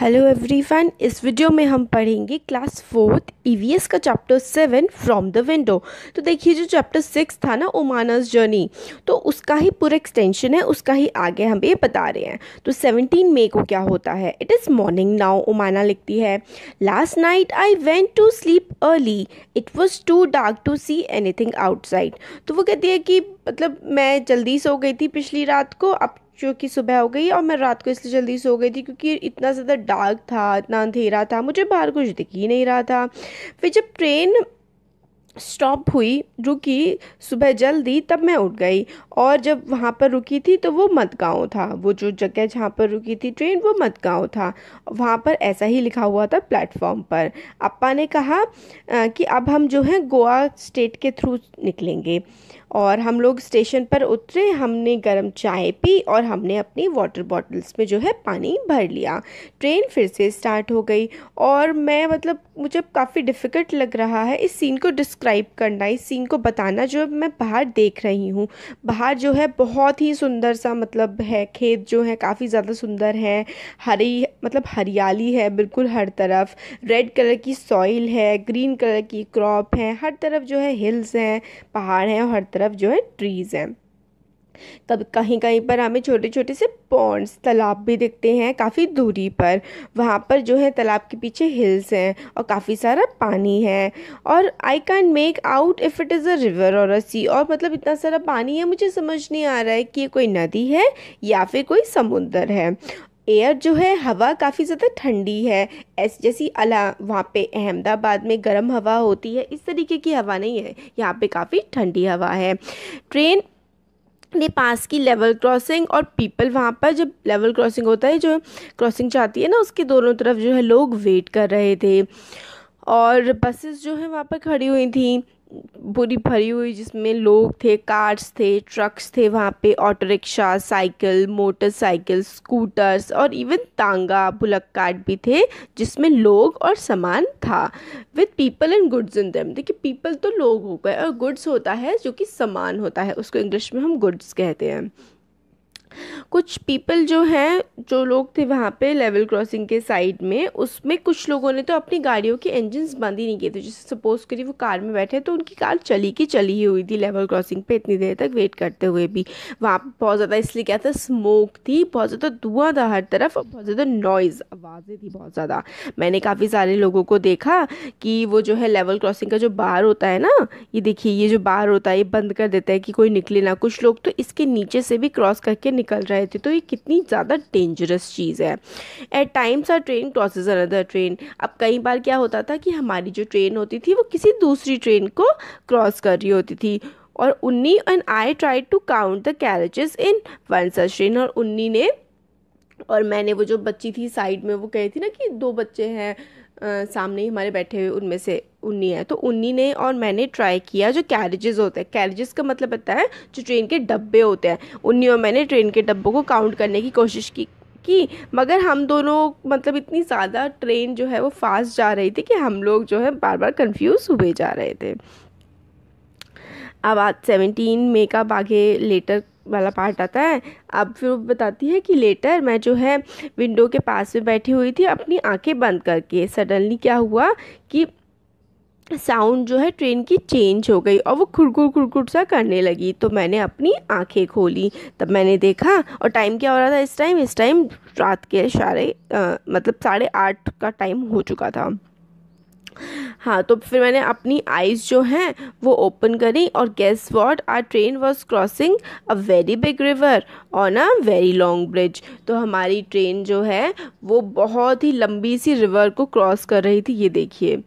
hello everyone इस video में हम पढ़ेंगे क्लास फोर्थ ईवीएस का chapter seven from the window तो देखिए जो चैप्टर सिक्स था ना ओमानस जर्नी तो उसका ही पूरा एक्सटेंशन है उसका ही आगे हम ये बता रहे हैं तो सेवनटीन मे को क्या होता है it is morning now Omana लिखती है last night I went to sleep early it was too dark to see anything outside तो वो कहती है कि मतलब मैं जल्दी सो गई थी पिछली रात को अब क्योंकि सुबह हो गई और मैं रात को इसलिए जल्दी सो गई थी क्योंकि इतना ज़्यादा डार्क था इतना अंधेरा था मुझे बाहर कुछ दिख ही नहीं रहा था फिर जब ट्रेन स्टॉप हुई रुकी सुबह जल्दी तब मैं उठ गई और जब वहाँ पर रुकी थी तो वो मत गाँव था वो जो जगह जहाँ पर रुकी थी ट्रेन वो मत गाँव था वहाँ पर ऐसा ही लिखा हुआ था प्लेटफॉर्म पर अपा ने कहा कि अब हम जो है गोवा स्टेट के थ्रू निकलेंगे और हम लोग स्टेशन पर उतरे हमने गर्म चाय पी और हमने अपनी वाटर बॉटल्स में जो है पानी भर लिया ट्रेन फिर से स्टार्ट हो गई और मैं मतलब मुझे काफ़ी डिफ़िकल्ट लग रहा है इस सीन को डिस्क्राइब करना इस सीन को बताना जो मैं बाहर देख रही हूँ बाहर जो है बहुत ही सुंदर सा मतलब है खेत जो है काफ़ी ज़्यादा सुंदर है हरी मतलब हरियाली है बिल्कुल हर तरफ रेड कलर की सॉइल है ग्रीन कलर की क्रॉप है हर तरफ जो है हिल्स हैं पहाड़ हैं और हर तरफ तरफ जो है ट्रीज़ हैं कब कहीं कहीं पर हमें छोटे छोटे से पॉन्ड्स तालाब भी दिखते हैं काफ़ी दूरी पर वहाँ पर जो है तालाब के पीछे हिल्स हैं और काफ़ी सारा पानी है और I can make out if it is a river और अ सी और मतलब इतना सारा पानी है मुझे समझ नहीं आ रहा है कि ये कोई नदी है या फिर कोई समुंदर है एयर जो है हवा काफ़ी ज़्यादा ठंडी है ऐसे जैसी अला वहाँ पे अहमदाबाद में गर्म हवा होती है इस तरीके की हवा नहीं है यहाँ पे काफ़ी ठंडी हवा है ट्रेन ने पास की लेवल क्रॉसिंग और पीपल वहाँ पर जब लेवल क्रॉसिंग होता है जो क्रॉसिंग जाती है ना उसके दोनों तरफ जो है लोग वेट कर रहे थे और बसेस जो है वहाँ पर खड़ी हुई थी पूरी भरी हुई जिसमें लोग थे कार्स थे ट्रक्स थे वहाँ पे auto rickshaw cycle motorcycle scooters और इवन तांगा कार्ड भी थे जिसमें लोग और सामान था with people and goods in them देखिए पीपल तो लोग हो गए और गुड्स होता है जो कि सामान होता है उसको इंग्लिश में हम गुड्स कहते हैं कुछ पीपल जो हैं जो लोग थे वहाँ पे लेवल क्रॉसिंग के साइड में उसमें कुछ लोगों ने तो अपनी गाड़ियों के इंजन्स बंद ही नहीं किए थे जैसे सपोज करिए वो कार में बैठे तो उनकी कार चली की चली ही हुई थी लेवल क्रॉसिंग पे इतनी देर तक वेट करते हुए भी वहाँ पर बहुत ज़्यादा इसलिए क्या था स्मोक थी बहुत ज़्यादा धुआं था हर तरफ और बहुत ज़्यादा नॉइज़ आवाज़ें थी बहुत ज़्यादा मैंने काफ़ी सारे लोगों को देखा कि वो जो है लेवल क्रॉसिंग का जो बार होता है ना ये देखिए ये जो बार होता है ये बंद कर देता है कि कोई निकले ना कुछ लोग तो इसके नीचे से भी क्रॉस करके निकल रहे थे तो ये कितनी ज़्यादा डेंजरस चीज़ है at times our train crosses another train अब कई बार क्या होता था कि हमारी जो ट्रेन होती थी वो किसी दूसरी ट्रेन को क्रॉस कर रही होती थी और Unni and I try to count the carriages in one such train और उन्नी ने और मैंने वो जो बच्ची थी साइड में वो कही थी ना कि दो बच्चे हैं आ, सामने ही हमारे बैठे हुए उनमें से उन्नी है तो उन्नी ने और मैंने ट्राई किया जो कैरेजेस होते हैं कैरेजेस का मतलब पता है जो ट्रेन के डब्बे होते हैं उन्नी और मैंने ट्रेन के डब्बों को काउंट करने की कोशिश की की मगर हम दोनों मतलब इतनी ज़्यादा ट्रेन जो है वो फास्ट जा रही थी कि हम लोग जो है बार बार कंफ्यूज हुए जा रहे थे अब आज सेवनटीन मे का बागे लेटर वाला पार्ट आता है अब फिर वो बताती है कि लेटर मैं जो है विंडो के पास में बैठी हुई थी अपनी आंखें बंद करके सडनली क्या हुआ कि साउंड जो है ट्रेन की चेंज हो गई और वो खुड़कुड़ खुड़कुड़ सा करने लगी तो मैंने अपनी आंखें खोली तब मैंने देखा और टाइम क्या हो रहा था इस टाइम इस टाइम रात के सारे मतलब साढ़े आठ का टाइम हो चुका था हाँ तो फिर मैंने अपनी आइज़ जो हैं वो ओपन करी और guess what our train was crossing a very big river on a very long bridge तो हमारी ट्रेन जो है वो बहुत ही लंबी सी रिवर को क्रॉस कर रही थी ये देखिए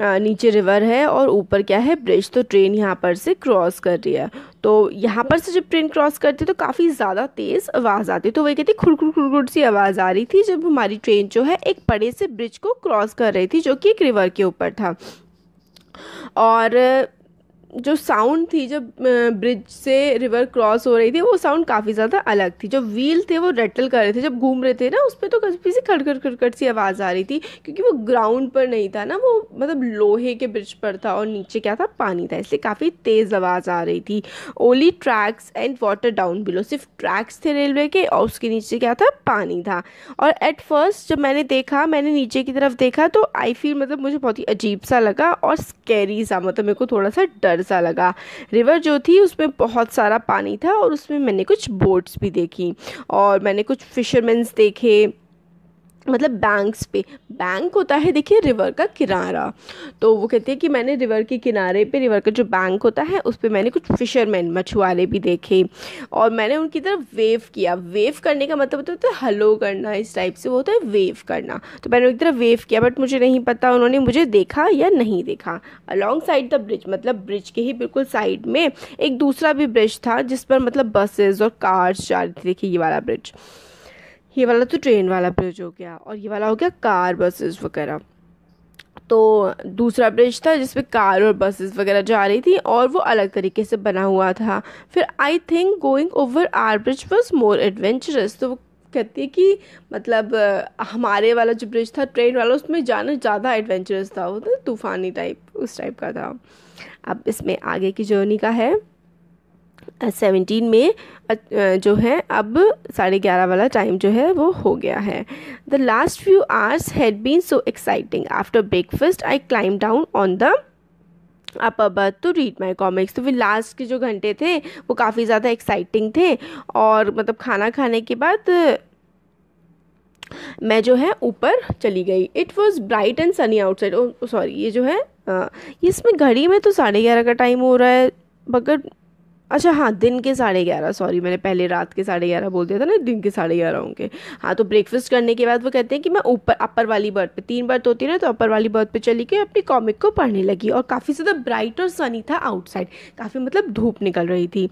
नीचे रिवर है और ऊपर क्या है ब्रिज तो ट्रेन यहाँ पर से क्रॉस कर रही है तो यहाँ पर से जब ट्रेन क्रॉस करती तो काफ़ी ज़्यादा तेज़ आवाज़ आती है तो वही कहती खुड़ खुड़ सी आवाज़ आ रही थी जब हमारी ट्रेन जो है एक बड़े से ब्रिज को क्रॉस कर रही थी जो कि एक रिवर के ऊपर था और जो साउंड थी जब ब्रिज से रिवर क्रॉस हो रही थी वो साउंड काफ़ी ज़्यादा अलग थी जो व्हील थे वो रेटल कर रहे थे जब घूम रहे थे ना उस पर तो कभी सी खड़खड़ खड़खड़ सी आवाज़ आ रही थी क्योंकि वो ग्राउंड पर नहीं था ना वो मतलब लोहे के ब्रिज पर था और नीचे क्या था पानी था इसलिए काफ़ी तेज़ आवाज़ आ रही थी only tracks and water down below सिर्फ ट्रैक्स थे रेलवे के और उसके नीचे क्या था पानी था और एट फर्स्ट जब मैंने देखा मैंने नीचे की तरफ देखा तो आई फील मतलब मुझे बहुत ही अजीब सा लगा और स्कैरी सा मतलब मेरे को थोड़ा सा डर सा लगा रिवर जो थी उसमें बहुत सारा पानी था और उसमें मैंने कुछ बोट्स भी देखी और मैंने कुछ फिशरमैंस देखे मतलब बैंक्स पे बैंक होता है देखिए रिवर का किनारा तो वो कहते हैं कि मैंने रिवर के किनारे पे रिवर का जो बैंक होता है उस पर मैंने कुछ फिशरमैन मछुआरे भी देखे और मैंने उनकी तरफ वेव किया वेव करने का मतलब होता है हलो करना इस टाइप से वो होता है वेव करना तो मैंने उनकी तरफ वेव किया बट मुझे नहीं पता उन्होंने मुझे देखा या नहीं देखा अलॉन्ग साइड द ब्रिज मतलब ब्रिज के ही बिल्कुल साइड में एक दूसरा भी ब्रिज था जिस पर मतलब बसेज और कार्स जा रही थी देखिए ये वाला ब्रिज ये वाला तो ट्रेन वाला ब्रिज हो गया और ये वाला हो गया कार बसेस वगैरह तो दूसरा ब्रिज था जिसपे कार और बसेस वगैरह जा रही थी और वो अलग तरीके से बना हुआ था फिर I think going over our bridge was more adventurous तो वो कहती है कि मतलब हमारे वाला जो ब्रिज था ट्रेन वाला उसमें जाना ज़्यादा एडवेंचरस था वो तो तूफ़ानी टाइप उस टाइप का था अब इसमें आगे की जर्नी का है सेवेंटीन में जो है अब साढ़े ग्यारह वाला टाइम जो है वो हो गया है the last few hours had been so exciting after breakfast I climb down on the up अब टू रीड माई कॉमिक्स तो फिर लास्ट के जो घंटे थे वो काफ़ी ज़्यादा एक्साइटिंग थे और मतलब खाना खाने के बाद मैं जो है ऊपर चली गई it was bright and sunny outside oh sorry ये जो है आ, इसमें घड़ी में तो साढ़े ग्यारह का टाइम हो रहा है मगर अच्छा हाँ दिन के साढ़े ग्यारह सॉरी मैंने पहले रात के साढ़े ग्यारह बोल दिया था ना दिन के साढ़े ग्यारह होंगे हाँ तो ब्रेकफास्ट करने के बाद वो कहते हैं कि मैं ऊपर अपर वाली बर्थ पे तीन बर्थ होती है ना तो अपर वाली बर्थ पे चली गई अपनी कॉमिक को पढ़ने लगी और काफ़ी ज़्यादा ब्राइट और सनी था आउटसाइड काफ़ी मतलब धूप निकल रही थी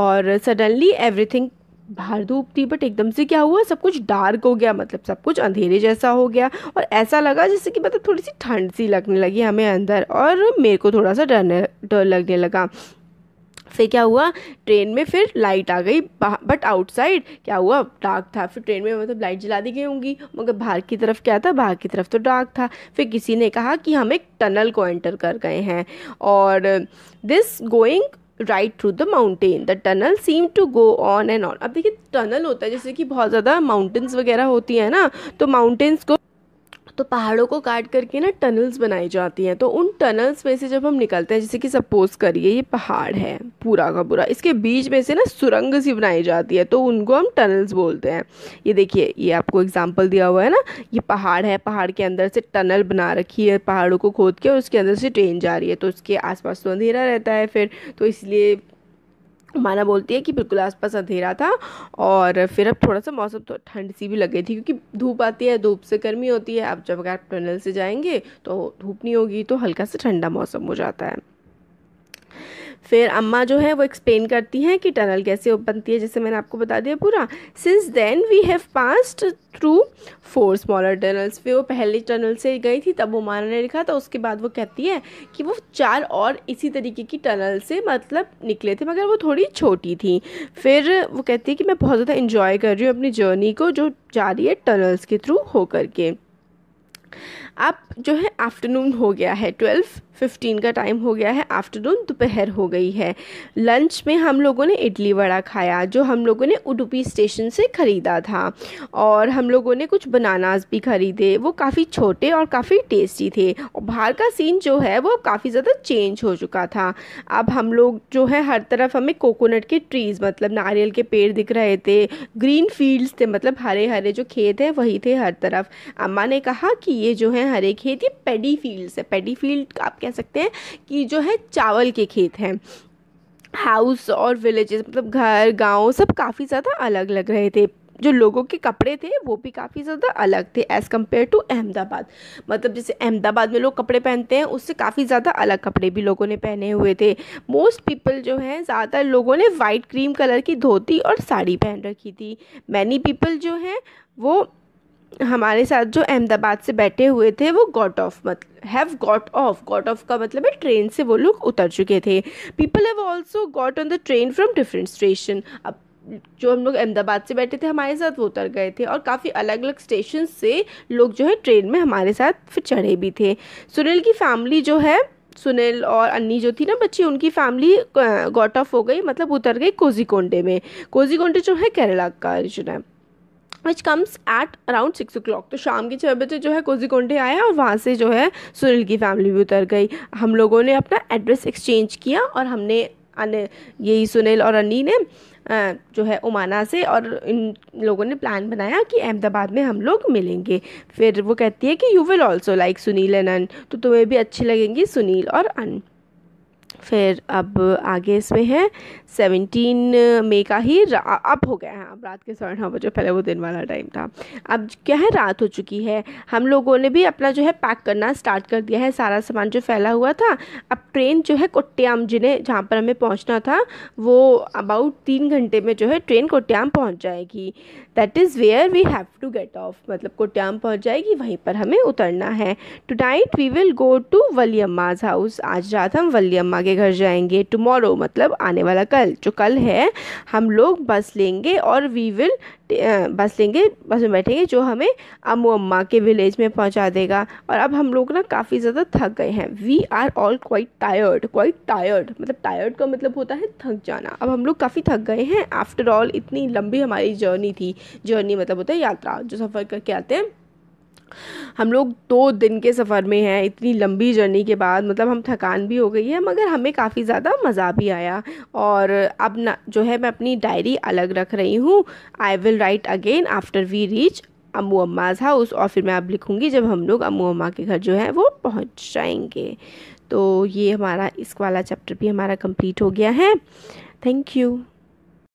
और सडनली एवरीथिंग बाहर धूप थी बट एकदम से क्या हुआ सब कुछ डार्क हो गया मतलब सब कुछ अंधेरे जैसा हो गया और ऐसा लगा जैसे कि मतलब थोड़ी सी ठंड सी लगने लगी हमें अंदर और मेरे को थोड़ा सा डरने डर लगने लगा फिर क्या हुआ ट्रेन में फिर लाइट आ गई बट आउटसाइड क्या हुआ डार्क था फिर ट्रेन में मतलब लाइट जला दी गई होंगी मगर बाहर की तरफ क्या था बाहर की तरफ तो डार्क था फिर किसी ने कहा कि हम एक टनल को एंटर कर गए हैं और this going right through the mountain the tunnel seem to go on and on अब देखिए टनल होता है जैसे कि बहुत ज़्यादा माउंटेन्स वगैरह होती है ना तो माउंटेन्स को तो पहाड़ों को काट करके ना टनल्स बनाई जाती हैं तो उन टनल्स में से जब हम निकलते हैं जैसे कि सपोज करिए ये पहाड़ है पूरा का पूरा इसके बीच में से ना सुरंग सी बनाई जाती है तो उनको हम टनल्स बोलते हैं ये देखिए ये आपको एग्जाम्पल दिया हुआ है ना ये पहाड़ है पहाड़ के अंदर से टनल बना रखी है पहाड़ों को खोद के और उसके अंदर से ट्रेन जा रही है तो उसके आसपास तो अंधेरा रहता है फिर तो इसलिए माना बोलती है कि बिल्कुल आसपास अंधेरा था और फिर अब थोड़ा सा मौसम तो ठंड सी भी लग गई थी क्योंकि धूप आती है धूप से गर्मी होती है अब जब अगर आप टनल से जाएंगे तो धूप नहीं होगी तो हल्का सा ठंडा मौसम हो जाता है फिर अम्मा जो है वो एक्सप्लेन करती हैं कि टनल कैसे बनती है जैसे मैंने आपको बता दिया पूरा since then we have passed through four smaller tunnels फिर वो पहले टनल से गई थी तब वो मारा ने लिखा था उसके बाद वो कहती है कि वो चार और इसी तरीके की टनल से मतलब निकले थे मगर वो थोड़ी छोटी थी फिर वो कहती है कि मैं बहुत ज़्यादा इंजॉय कर रही हूँ अपनी जर्नी को जो जा रही है टनल्स के थ्रू होकर के अब जो है आफ्टरनून हो गया है ट्वेल्व फिफ्टीन का टाइम हो गया है आफ्टरनून दोपहर हो गई है लंच में हम लोगों ने इडली वड़ा खाया जो हम लोगों ने उडुपी स्टेशन से ख़रीदा था और हम लोगों ने कुछ बनानास भी ख़रीदे वो काफ़ी छोटे और काफ़ी टेस्टी थे और बाहर का सीन जो है वो काफ़ी ज़्यादा चेंज हो चुका था अब हम लोग जो है हर तरफ हमें कोकोनट के ट्रीज़ मतलब नारियल के पेड़ दिख रहे थे ग्रीन फील्ड्स थे मतलब हरे हरे जो खेत हैं वही थे हर तरफ अम्मा ने कहा कि ये जो है हैं हरे खेत ये पेडी फील्ड्स है पेडी फील्ड आप कह सकते हैं कि जो है चावल के खेत हैं हाउस और विलेजेस मतलब घर गांव सब काफ़ी ज़्यादा अलग लग रहे थे जो लोगों के कपड़े थे वो भी काफ़ी ज़्यादा अलग थे एज़ कम्पेयर टू अहमदाबाद मतलब जैसे अहमदाबाद में लोग कपड़े पहनते हैं उससे काफ़ी ज़्यादा अलग कपड़े भी लोगों ने पहने हुए थे मोस्ट पीपल जो हैं ज़्यादातर लोगों ने वाइट क्रीम कलर की धोती और साड़ी पहन रखी थी मैनी पीपल जो हैं वो हमारे साथ जो अहमदाबाद से बैठे हुए थे वो got off must have got off got off का मतलब है ट्रेन से वो लोग उतर चुके थे people have also got on the train from different station अब जो हम लोग अहमदाबाद से बैठे थे हमारे साथ वो उतर गए थे और काफ़ी अलग अलग स्टेशन से लोग जो है ट्रेन में हमारे साथ फिर चढ़े भी थे सुनील की फैमिली जो है सुनील और अन्नी जो थी ना बच्ची उनकी फैमिली गॉट ऑफ हो गई मतलब उतर गई कोजिकोंडे में कोजिकोंडे जो है केरला का रीजन है which comes at around six o'clock तो शाम के छः बजे जो है कोजिकोंडे आया और वहाँ से जो है सुनील की फैमिली भी उतर गई हम लोगों ने अपना एड्रेस एक्सचेंज किया और हमने अने यही सुनील और अन्नी ने जो है उमाना से और इन लोगों ने प्लान बनाया कि अहमदाबाद में हम लोग मिलेंगे फिर वो कहती है कि you will also like Sunil and अन तो तुम्हें भी अच्छी लगेंगी सुनील और अन फिर अब आगे इसमें है सेवनटीन मई का ही अब हो गया है अब रात के साढ़े नौ बजे पहले वो दिन वाला टाइम था अब क्या है रात हो चुकी है हम लोगों ने भी अपना जो है पैक करना स्टार्ट कर दिया है सारा सामान जो फैला हुआ था अब ट्रेन जो है कोट्याम जिन्हें जहाँ पर हमें पहुँचना था वो अबाउट तीन घंटे में जो है ट्रेन कोट्याम पहुँच जाएगी that is where we have to get off मतलब कोट्याम पहुँच जाएगी वहीं पर हमें उतरना है tonight we will go to वली हाउस आज रात हम वली अम्मा के घर जाएंगे टुमारो मतलब आने वाला कल जो कल है हम लोग बस लेंगे और वी विल बस लेंगे बस में बैठेंगे जो हमें अमू अम्मा के विलेज में पहुंचा देगा और अब हम लोग ना काफ़ी ज़्यादा थक गए हैं we are all quite tired quite tired मतलब टायर्ड का मतलब होता है थक जाना अब हम लोग काफ़ी थक गए हैं आफ्टर ऑल इतनी लंबी हमारी जर्नी थी जर्नी मतलब होता है यात्रा जो सफ़र करके आते हैं हम लोग दो दिन के सफ़र में हैं इतनी लंबी जर्नी के बाद मतलब हम थकान भी हो गई है मगर हमें काफ़ी ज़्यादा मज़ा भी आया और अब ना जो है मैं अपनी डायरी अलग रख रही हूँ I will write again after we reach Ammu Amma's house और फिर मैं अब लिखूँगी जब हम लोग अमू अम्मा के घर जो है वो पहुँच जाएंगे तो ये हमारा इस वाला चैप्टर भी हमारा कंप्लीट हो गया है थैंक यू